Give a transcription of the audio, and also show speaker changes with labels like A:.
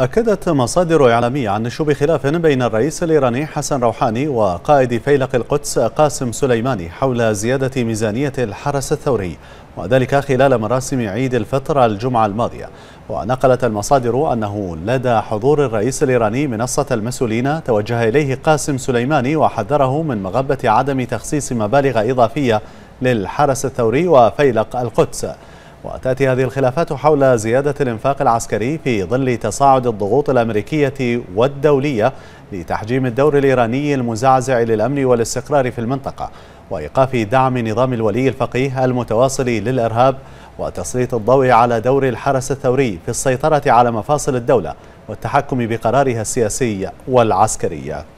A: أكدت مصادر إعلامية عن نشوب خلاف بين الرئيس الإيراني حسن روحاني وقائد فيلق القدس قاسم سليماني حول زيادة ميزانية الحرس الثوري وذلك خلال مراسم عيد الفطر الجمعة الماضية ونقلت المصادر أنه لدى حضور الرئيس الإيراني منصة المسؤولين توجه إليه قاسم سليماني وحذره من مغبة عدم تخصيص مبالغ إضافية للحرس الثوري وفيلق القدس وتأتي هذه الخلافات حول زيادة الإنفاق العسكري في ظل تصاعد الضغوط الأمريكية والدولية لتحجيم الدور الإيراني المزعزع للأمن والاستقرار في المنطقة وإيقاف دعم نظام الولي الفقيه المتواصل للإرهاب وتسليط الضوء على دور الحرس الثوري في السيطرة على مفاصل الدولة والتحكم بقرارها السياسي والعسكري